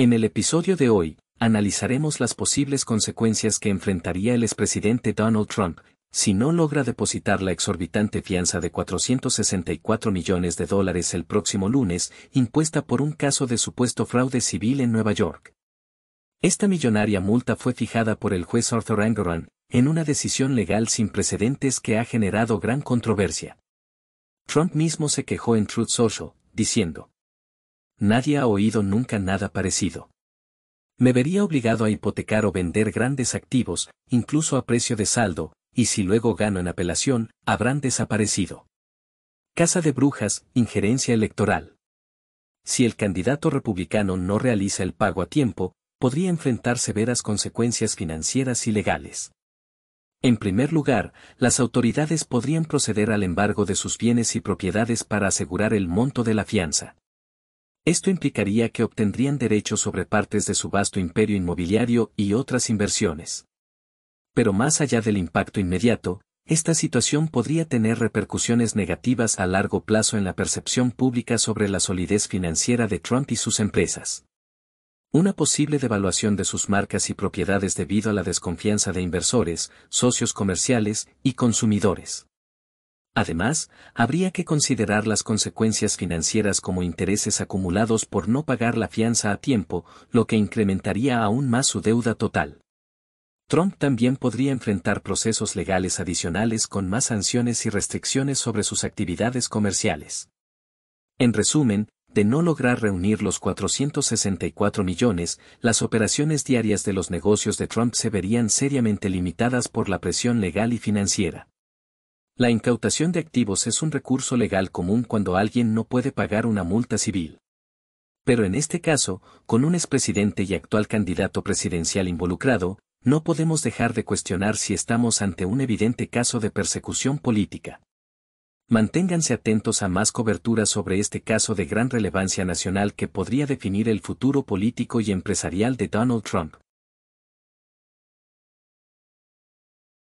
En el episodio de hoy, analizaremos las posibles consecuencias que enfrentaría el expresidente Donald Trump si no logra depositar la exorbitante fianza de 464 millones de dólares el próximo lunes, impuesta por un caso de supuesto fraude civil en Nueva York. Esta millonaria multa fue fijada por el juez Arthur Engoron, en una decisión legal sin precedentes que ha generado gran controversia. Trump mismo se quejó en Truth Social, diciendo, nadie ha oído nunca nada parecido. Me vería obligado a hipotecar o vender grandes activos, incluso a precio de saldo, y si luego gano en apelación, habrán desaparecido. Casa de Brujas, injerencia electoral. Si el candidato republicano no realiza el pago a tiempo, podría enfrentar severas consecuencias financieras y legales. En primer lugar, las autoridades podrían proceder al embargo de sus bienes y propiedades para asegurar el monto de la fianza. Esto implicaría que obtendrían derechos sobre partes de su vasto imperio inmobiliario y otras inversiones. Pero más allá del impacto inmediato, esta situación podría tener repercusiones negativas a largo plazo en la percepción pública sobre la solidez financiera de Trump y sus empresas. Una posible devaluación de sus marcas y propiedades debido a la desconfianza de inversores, socios comerciales y consumidores. Además, habría que considerar las consecuencias financieras como intereses acumulados por no pagar la fianza a tiempo, lo que incrementaría aún más su deuda total. Trump también podría enfrentar procesos legales adicionales con más sanciones y restricciones sobre sus actividades comerciales. En resumen, de no lograr reunir los 464 millones, las operaciones diarias de los negocios de Trump se verían seriamente limitadas por la presión legal y financiera. La incautación de activos es un recurso legal común cuando alguien no puede pagar una multa civil. Pero en este caso, con un expresidente y actual candidato presidencial involucrado, no podemos dejar de cuestionar si estamos ante un evidente caso de persecución política. Manténganse atentos a más coberturas sobre este caso de gran relevancia nacional que podría definir el futuro político y empresarial de Donald Trump.